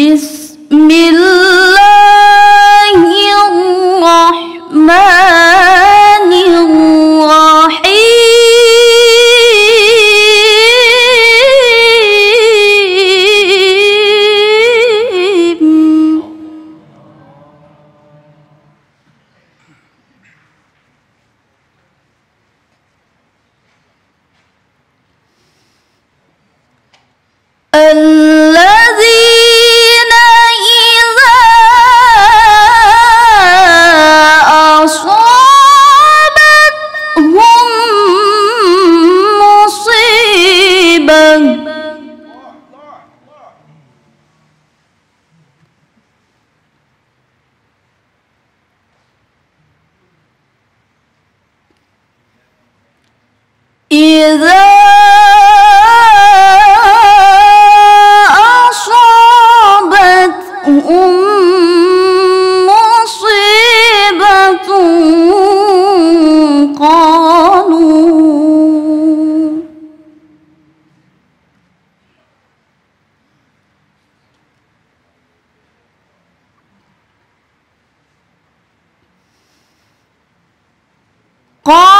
This إذا أصابتهم مصيبة قالوا قالوا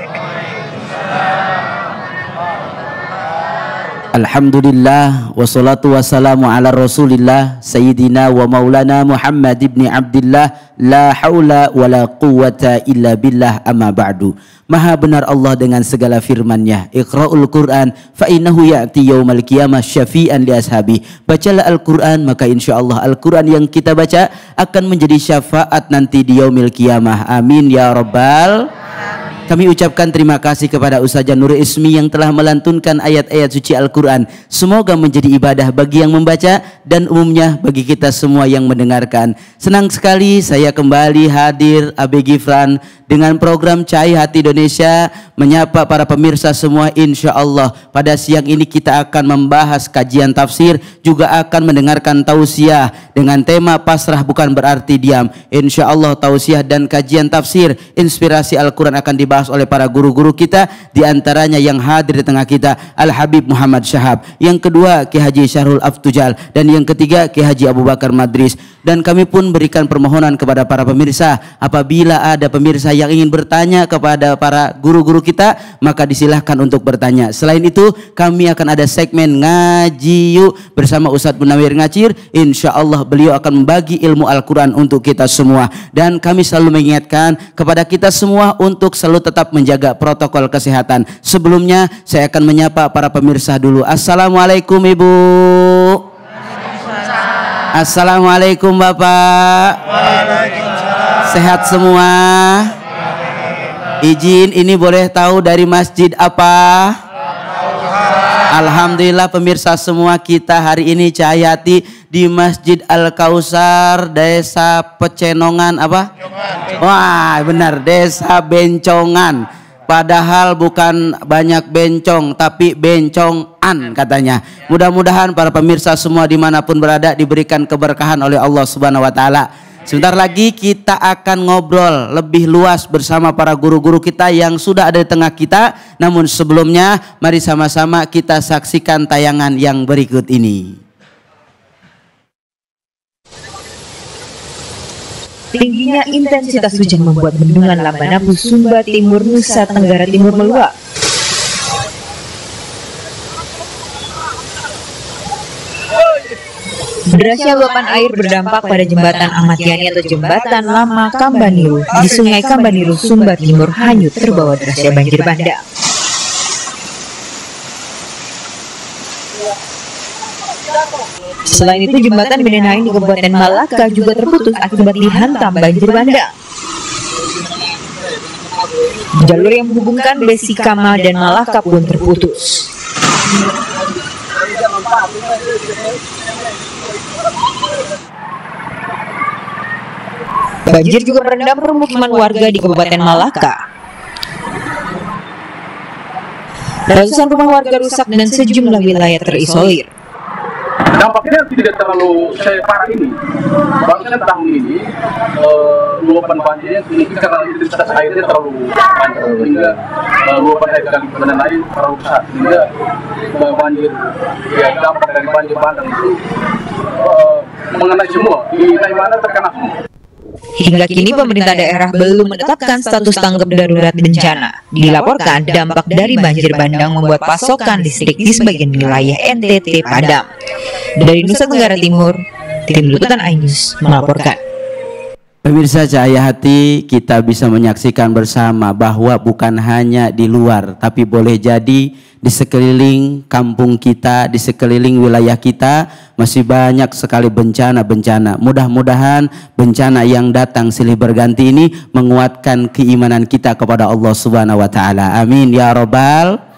Alhamdulillah wassalatu wassalamu ala Rasulillah sayyidina wa maulana Muhammad ibn Abdullah la haula wala quwata illa billah amma ba'du. Maha benar Allah dengan segala firman-Nya. Iqra'ul Qur'an fa innahu ya'ti yaumal qiyamah syafi'an li ashabi. Bacalah Al-Qur'an maka insyaallah Al-Qur'an yang kita baca akan menjadi syafaat nanti di yaumil qiyamah. Amin ya rabbal alamin. Kami ucapkan terima kasih kepada Ustazah Nur Ismi yang telah melantunkan ayat-ayat suci Al-Quran. Semoga menjadi ibadah bagi yang membaca dan umumnya bagi kita semua yang mendengarkan. Senang sekali saya kembali hadir AB Gifran dengan program Cai Hati Indonesia menyapa para pemirsa semua insya Allah. Pada siang ini kita akan membahas kajian tafsir juga akan mendengarkan tausiah dengan tema pasrah bukan berarti diam. Insya Allah tausiah dan kajian tafsir inspirasi Al-Quran akan dibahas dibahas oleh para guru-guru kita di antaranya yang hadir di tengah kita Al Habib Muhammad Syahab, yang kedua Ki Haji Syahrul Aftujal dan yang ketiga Ki Haji Abu Bakar Madris. Dan kami pun berikan permohonan kepada para pemirsa apabila ada pemirsa yang ingin bertanya kepada para guru-guru kita maka disilahkan untuk bertanya. Selain itu kami akan ada segmen ngaji yuk bersama Ustadz Munawir Ngacir. Insya Allah beliau akan membagi ilmu Al-Quran untuk kita semua dan kami selalu mengingatkan kepada kita semua untuk selalu tetap menjaga protokol kesehatan. Sebelumnya saya akan menyapa para pemirsa dulu. Assalamualaikum Ibu. Assalamualaikum Bapak. Sehat semua. Izin ini boleh tahu dari masjid apa? Alhamdulillah pemirsa semua kita hari ini Cahyati di Masjid Al Kausar Desa Pecenongan apa? Wah benar Desa Bencongan. Padahal bukan banyak bencong tapi bencongan katanya. Mudah-mudahan para pemirsa semua dimanapun berada diberikan keberkahan oleh Allah Subhanahu Wa Taala. Sebentar lagi kita akan ngobrol lebih luas bersama para guru-guru kita yang sudah ada di tengah kita. Namun sebelumnya mari sama-sama kita saksikan tayangan yang berikut ini. Tingginya intensitas hujan membuat bendungan Lambanapu Sumba Timur Nusa Tenggara Timur meluap. Derasnya luapan air berdampak pada jembatan Ahmad Yani atau jembatan lama Kambaniru di Sungai Kambaniru, Sumba Timur hanyut terbawa derasnya banjir bandang. Selain itu, jembatan Benenain di Kabupaten Malaka juga terputus akibat dihantam banjir bandang. Jalur yang menghubungkan Besikama dan Malaka pun terputus. Banjir juga merendam permukiman warga di Kabupaten Malaka. Ratusan rumah warga rusak dan sejumlah wilayah terisolir dampaknya tidak terlalu separah ini bahkan tahun ini eh, luapan banjirnya tinggi karena intensitas airnya terlalu panjang sehingga uh, luapan air kali kanan air terlalu besar sehingga uh, banjir ya dampak dari banjir bandang itu uh, mengenai semua di mana terkena semua Hingga kini pemerintah daerah belum menetapkan status tanggap darurat bencana. Dilaporkan dampak dari banjir bandang membuat pasokan listrik di sebagian wilayah NTT padam. Dari Nusa Tenggara Timur, Tim Liputan iNews melaporkan. Pemirsa Cahaya Hati, kita bisa menyaksikan bersama bahwa bukan hanya di luar, tapi boleh jadi di sekeliling kampung kita, di sekeliling wilayah kita masih banyak sekali bencana-bencana. Mudah-mudahan bencana yang datang silih berganti ini menguatkan keimanan kita kepada Allah Subhanahu wa taala. Amin ya robbal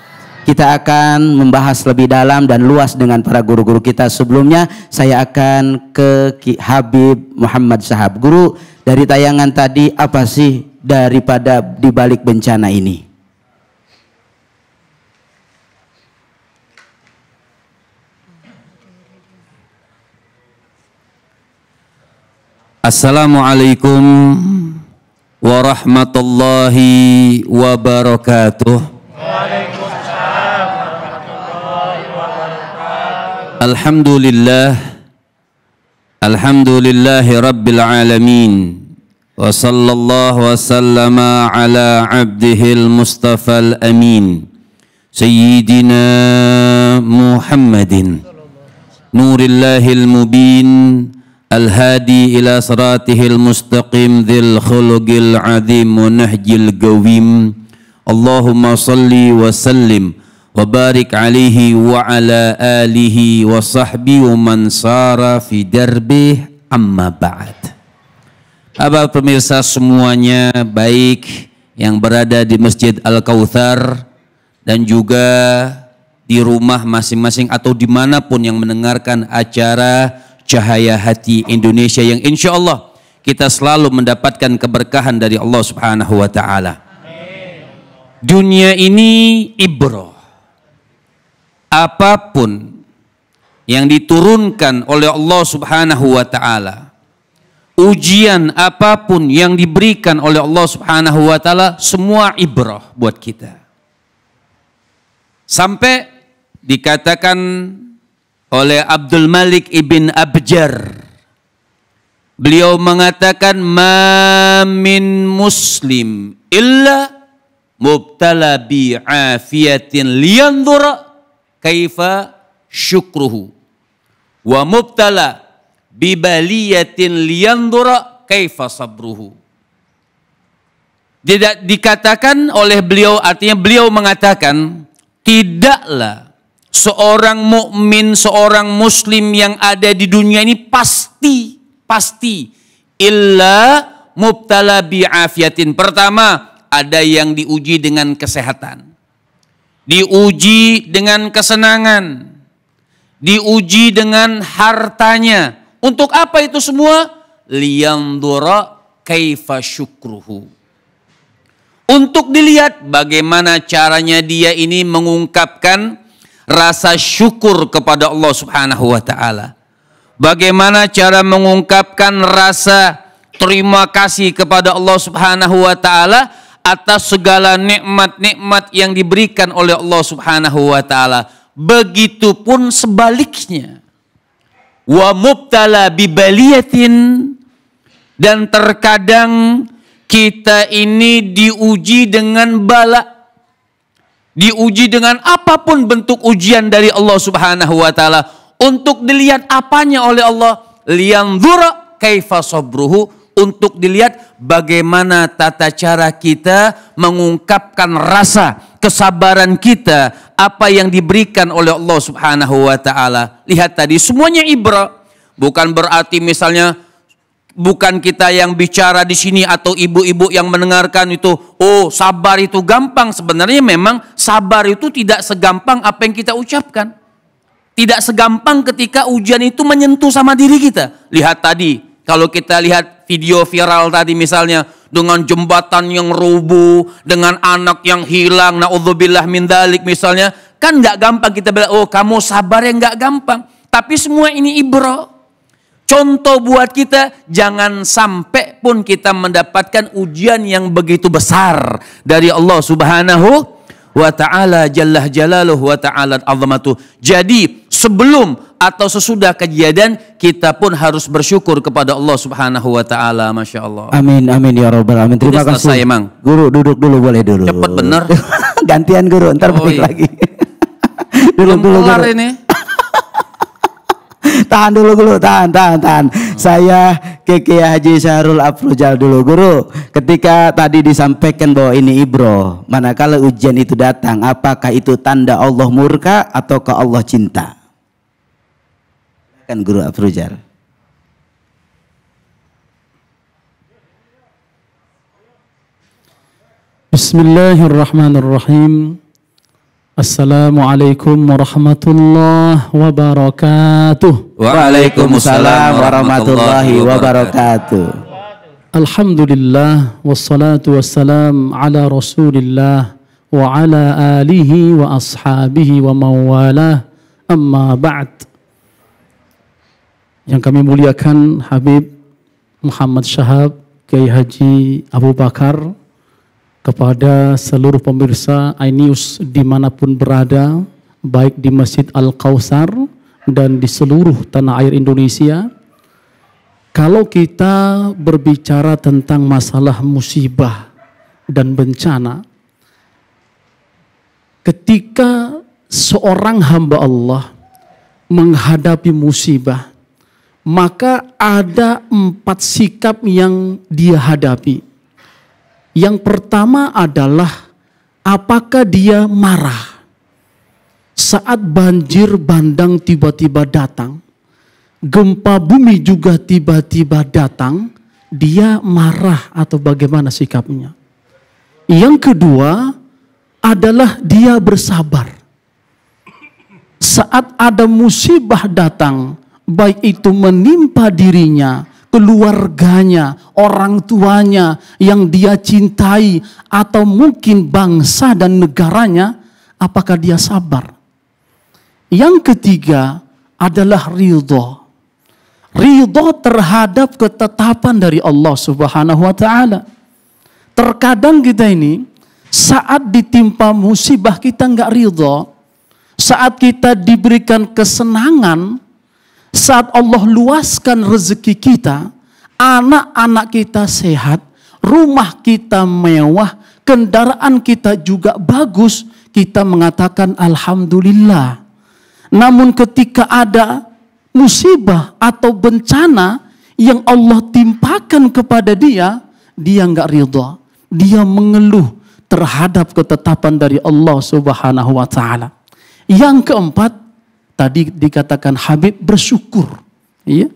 kita akan membahas lebih dalam dan luas dengan para guru-guru kita. Sebelumnya saya akan ke Habib Muhammad Sahab. Guru, dari tayangan tadi apa sih daripada dibalik bencana ini? Assalamualaikum warahmatullahi wabarakatuh. Waalaikumsalam. الحمد لله الحمد لله رب العالمين وصلى الله وسلم على عبده المصطفى الأمين سيدنا محمد نور الله المبين الهادي إلى صراطه المستقيم ذي الخلق العظيم ونهج القويم اللهم صل وسلم وبارك عليه وعلى آله وصحبه ومن سار في دربه amma ba'd Aba pemirsa semuanya baik yang berada di Masjid al kautsar dan juga di rumah masing-masing atau dimanapun yang mendengarkan acara Cahaya Hati Indonesia yang insya Allah kita selalu mendapatkan keberkahan dari Allah Subhanahu wa Ta'ala. Dunia ini ibro apapun yang diturunkan oleh Allah Subhanahu wa taala ujian apapun yang diberikan oleh Allah Subhanahu wa taala semua ibrah buat kita. Sampai dikatakan oleh Abdul Malik ibn Abjar beliau mengatakan mamin muslim illa mubtala bi afiyatin kaifa syukruhu wa mubtala bibaliyatin liyandura kaifa sabruhu tidak dikatakan oleh beliau artinya beliau mengatakan tidaklah seorang mukmin seorang muslim yang ada di dunia ini pasti pasti illa mubtala biafiatin pertama ada yang diuji dengan kesehatan diuji dengan kesenangan, diuji dengan hartanya. Untuk apa itu semua? Liyandura kaifa syukruhu. Untuk dilihat bagaimana caranya dia ini mengungkapkan rasa syukur kepada Allah Subhanahu wa taala. Bagaimana cara mengungkapkan rasa terima kasih kepada Allah Subhanahu wa taala atas segala nikmat-nikmat yang diberikan oleh Allah Subhanahu wa taala. Begitupun sebaliknya. Wa mubtala bibaliyatin dan terkadang kita ini diuji dengan bala diuji dengan apapun bentuk ujian dari Allah Subhanahu wa taala untuk dilihat apanya oleh Allah liyanzura kaifa sabruhu untuk dilihat bagaimana tata cara kita mengungkapkan rasa kesabaran kita apa yang diberikan oleh Allah Subhanahu wa taala. Lihat tadi semuanya ibra. Bukan berarti misalnya bukan kita yang bicara di sini atau ibu-ibu yang mendengarkan itu, oh sabar itu gampang. Sebenarnya memang sabar itu tidak segampang apa yang kita ucapkan. Tidak segampang ketika ujian itu menyentuh sama diri kita. Lihat tadi, kalau kita lihat video viral tadi misalnya dengan jembatan yang rubuh, dengan anak yang hilang, naudzubillah min dalik misalnya, kan nggak gampang kita bilang, oh kamu sabar ya nggak gampang. Tapi semua ini ibro. Contoh buat kita, jangan sampai pun kita mendapatkan ujian yang begitu besar dari Allah subhanahu wa ta'ala jallah jalaluh wa ta'ala azamatuh. Jadi sebelum atau sesudah kejadian kita pun harus bersyukur kepada Allah Subhanahu wa taala Masya Allah. Amin amin ya rabbal alamin. Terima Udah kasih. Selesai, Mang. Guru duduk dulu boleh dulu. Cepat bener. Gantian guru ntar oh, balik iya. lagi. dulu dulu. Kelar ini. Tahan dulu guru, tahan, tahan, tahan. Saya ke Kiai Haji Syahrul Afrujal dulu guru. Ketika tadi disampaikan bahwa ini ibro, manakala ujian itu datang, apakah itu tanda Allah murka atau ke Allah cinta? Kan guru Afrujal Bismillahirrahmanirrahim. Assalamualaikum warahmatullahi wabarakatuh. Waalaikumsalam warahmatullahi wabarakatuh. Alhamdulillah wassalatu wassalam ala Rasulillah wa ala alihi wa ashabihi wa mawalah amma ba'd. Yang kami muliakan Habib Muhammad Syahab Kiai Haji Abu Bakar kepada seluruh pemirsa iNews dimanapun berada, baik di Masjid Al-Kausar dan di seluruh tanah air Indonesia. Kalau kita berbicara tentang masalah musibah dan bencana, ketika seorang hamba Allah menghadapi musibah, maka ada empat sikap yang dia hadapi yang pertama adalah apakah dia marah saat banjir bandang tiba-tiba datang, gempa bumi juga tiba-tiba datang, dia marah atau bagaimana sikapnya? Yang kedua adalah dia bersabar. Saat ada musibah datang, baik itu menimpa dirinya keluarganya, orang tuanya yang dia cintai, atau mungkin bangsa dan negaranya, apakah dia sabar? Yang ketiga adalah ridho. Ridho terhadap ketetapan dari Allah Subhanahu wa Ta'ala. Terkadang kita ini saat ditimpa musibah kita nggak ridho, saat kita diberikan kesenangan saat Allah luaskan rezeki kita, anak-anak kita sehat, rumah kita mewah, kendaraan kita juga bagus, kita mengatakan alhamdulillah. Namun ketika ada musibah atau bencana yang Allah timpakan kepada dia, dia nggak ridha. Dia mengeluh terhadap ketetapan dari Allah Subhanahu wa taala. Yang keempat, tadi dikatakan Habib bersyukur. Iya.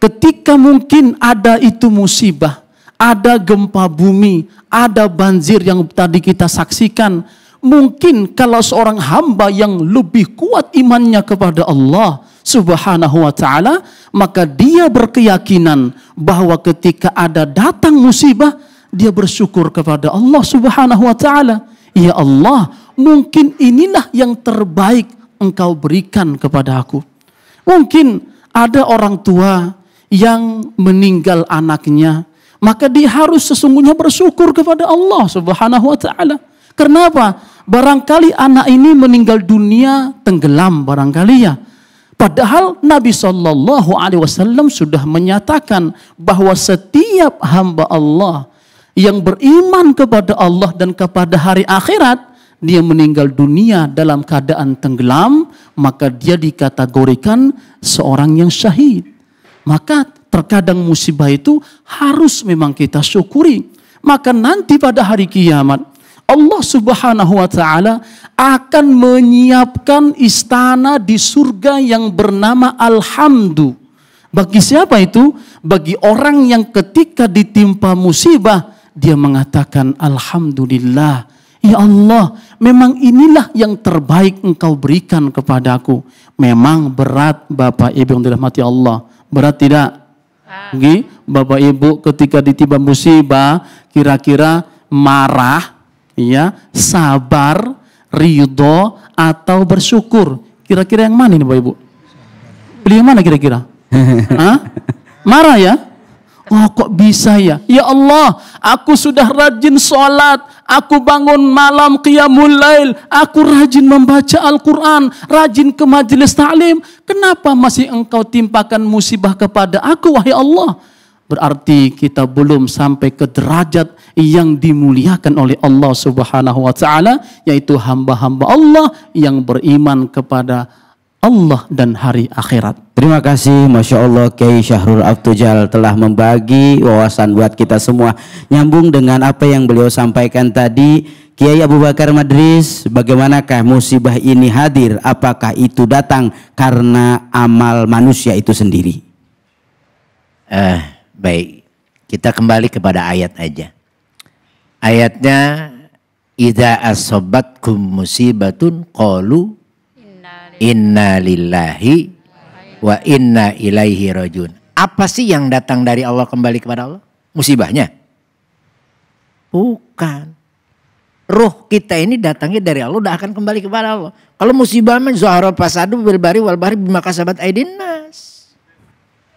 Ketika mungkin ada itu musibah, ada gempa bumi, ada banjir yang tadi kita saksikan, mungkin kalau seorang hamba yang lebih kuat imannya kepada Allah Subhanahu wa taala, maka dia berkeyakinan bahwa ketika ada datang musibah, dia bersyukur kepada Allah Subhanahu wa taala. Ya Allah, mungkin inilah yang terbaik engkau berikan kepada aku. Mungkin ada orang tua yang meninggal anaknya, maka dia harus sesungguhnya bersyukur kepada Allah Subhanahu wa taala. Kenapa? Barangkali anak ini meninggal dunia tenggelam barangkali ya. Padahal Nabi Shallallahu Alaihi Wasallam sudah menyatakan bahwa setiap hamba Allah yang beriman kepada Allah dan kepada hari akhirat, dia meninggal dunia dalam keadaan tenggelam, maka dia dikategorikan seorang yang syahid. Maka terkadang musibah itu harus memang kita syukuri. Maka nanti pada hari kiamat, Allah Subhanahu wa taala akan menyiapkan istana di surga yang bernama Alhamdu. Bagi siapa itu? Bagi orang yang ketika ditimpa musibah dia mengatakan alhamdulillah Ya Allah, memang inilah yang terbaik engkau berikan kepadaku. Memang berat Bapak Ibu yang dirahmati Allah. Berat tidak? Oke, ah. Bapak Ibu ketika ditiba musibah, kira-kira marah, ya, sabar, ridho, atau bersyukur. Kira-kira yang mana ini Bapak Ibu? Pilih mana kira-kira? Marah ya? Wah kok bisa ya? Ya Allah, aku sudah rajin sholat, aku bangun malam qiyamul lail, aku rajin membaca Al-Quran, rajin ke majelis ta'lim. Kenapa masih engkau timpakan musibah kepada aku, wahai Allah? Berarti kita belum sampai ke derajat yang dimuliakan oleh Allah subhanahu wa ta'ala, yaitu hamba-hamba Allah yang beriman kepada Allah Allah dan hari akhirat. Terima kasih Masya Allah Kiai Syahrul Abdujal telah membagi wawasan buat kita semua. Nyambung dengan apa yang beliau sampaikan tadi, Kiai Abu Bakar Madris, bagaimanakah musibah ini hadir? Apakah itu datang karena amal manusia itu sendiri? Eh, baik. Kita kembali kepada ayat aja. Ayatnya, Ida asobatkum musibatun qalu Inna lillahi wa inna ilaihi rajun. Apa sih yang datang dari Allah kembali kepada Allah? Musibahnya? Bukan. Ruh kita ini datangnya dari Allah udah akan kembali kepada Allah. Kalau musibah mah zuhara pasadu bilbari walbari bimakasabat aidinas.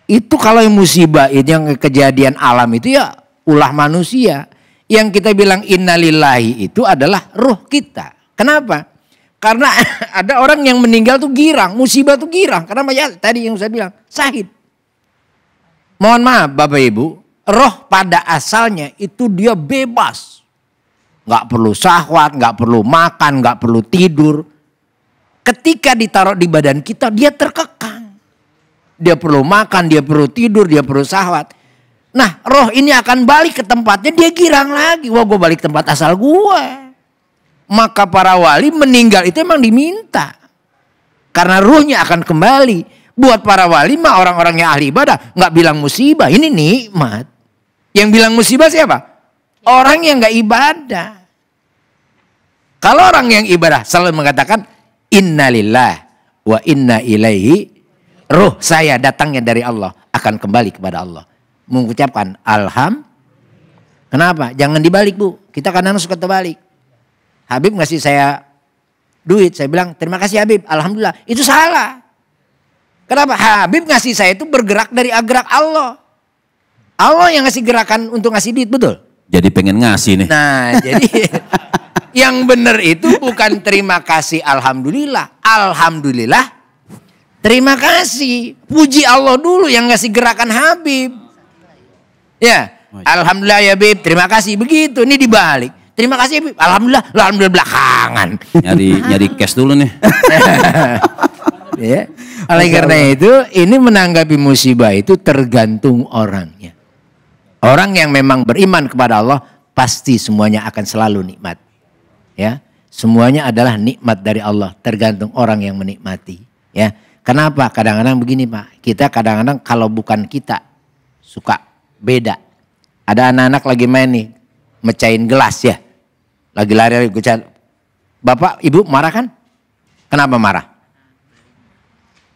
Itu kalau yang musibah itu yang kejadian alam itu ya ulah manusia. Yang kita bilang innalillahi itu adalah ruh kita. Kenapa? Karena ada orang yang meninggal tuh girang, musibah tuh girang. Karena ya tadi yang saya bilang, sahid. Mohon maaf Bapak Ibu, roh pada asalnya itu dia bebas. Gak perlu sahwat, gak perlu makan, gak perlu tidur. Ketika ditaruh di badan kita, dia terkekang. Dia perlu makan, dia perlu tidur, dia perlu sahwat. Nah roh ini akan balik ke tempatnya, dia girang lagi. Wah gue balik ke tempat asal gue maka para wali meninggal itu emang diminta. Karena ruhnya akan kembali. Buat para wali mah orang-orang yang ahli ibadah nggak bilang musibah. Ini nikmat. Yang bilang musibah siapa? Orang yang nggak ibadah. Kalau orang yang ibadah selalu mengatakan innalillah wa inna ilaihi ruh saya datangnya dari Allah akan kembali kepada Allah. Mengucapkan alham. Kenapa? Jangan dibalik bu. Kita kadang suka terbalik. Habib ngasih saya duit, saya bilang terima kasih Habib, alhamdulillah. Itu salah. Kenapa? Habib ngasih saya itu bergerak dari gerak Allah. Allah yang ngasih gerakan untuk ngasih duit, betul? Jadi pengen ngasih nih. Nah, jadi yang benar itu bukan terima kasih alhamdulillah. Alhamdulillah terima kasih. Puji Allah dulu yang ngasih gerakan Habib. Ya, alhamdulillah ya Habib, terima kasih. Begitu, ini dibalik. Terima kasih. Alhamdulillah, alhamdulillah belakangan. Nyari nyari cash dulu nih. ya. Oleh karena itu, ini menanggapi musibah itu tergantung orangnya. Orang yang memang beriman kepada Allah pasti semuanya akan selalu nikmat. Ya. Semuanya adalah nikmat dari Allah, tergantung orang yang menikmati, ya. Kenapa? Kadang-kadang begini, Pak. Kita kadang-kadang kalau bukan kita suka beda. Ada anak-anak lagi main nih, mecahin gelas ya lagi lari cari. Bapak, Ibu marah kan? Kenapa marah?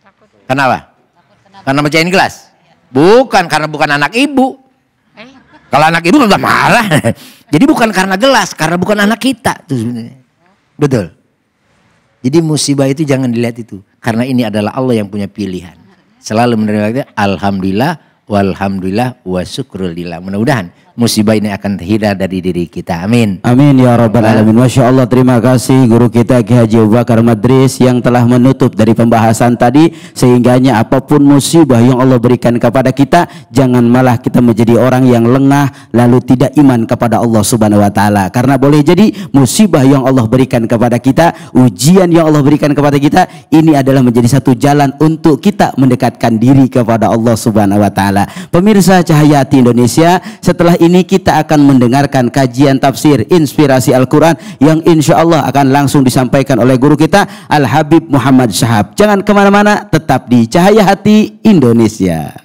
Takut. Kenapa? Takut kenapa? Karena mecahin gelas. Bukan karena bukan anak ibu. Eh? Kalau anak ibu nggak marah. Jadi bukan karena gelas, karena bukan anak kita tuh Betul. Jadi musibah itu jangan dilihat itu, karena ini adalah Allah yang punya pilihan. Selalu menerima alhamdulillah, walhamdulillah, syukrulillah. Mudah-mudahan musibah ini akan terhindar dari diri kita. Amin. Amin ya rabbal alamin. Masya Allah terima kasih guru kita Ki Haji Bakar Madris yang telah menutup dari pembahasan tadi sehingganya apapun musibah yang Allah berikan kepada kita jangan malah kita menjadi orang yang lengah lalu tidak iman kepada Allah Subhanahu wa taala. Karena boleh jadi musibah yang Allah berikan kepada kita, ujian yang Allah berikan kepada kita ini adalah menjadi satu jalan untuk kita mendekatkan diri kepada Allah Subhanahu wa taala. Pemirsa Cahaya Hati Indonesia, setelah ini kita akan mendengarkan kajian tafsir inspirasi Al-Quran yang insya Allah akan langsung disampaikan oleh guru kita Al-Habib Muhammad Syahab. Jangan kemana-mana, tetap di Cahaya Hati Indonesia.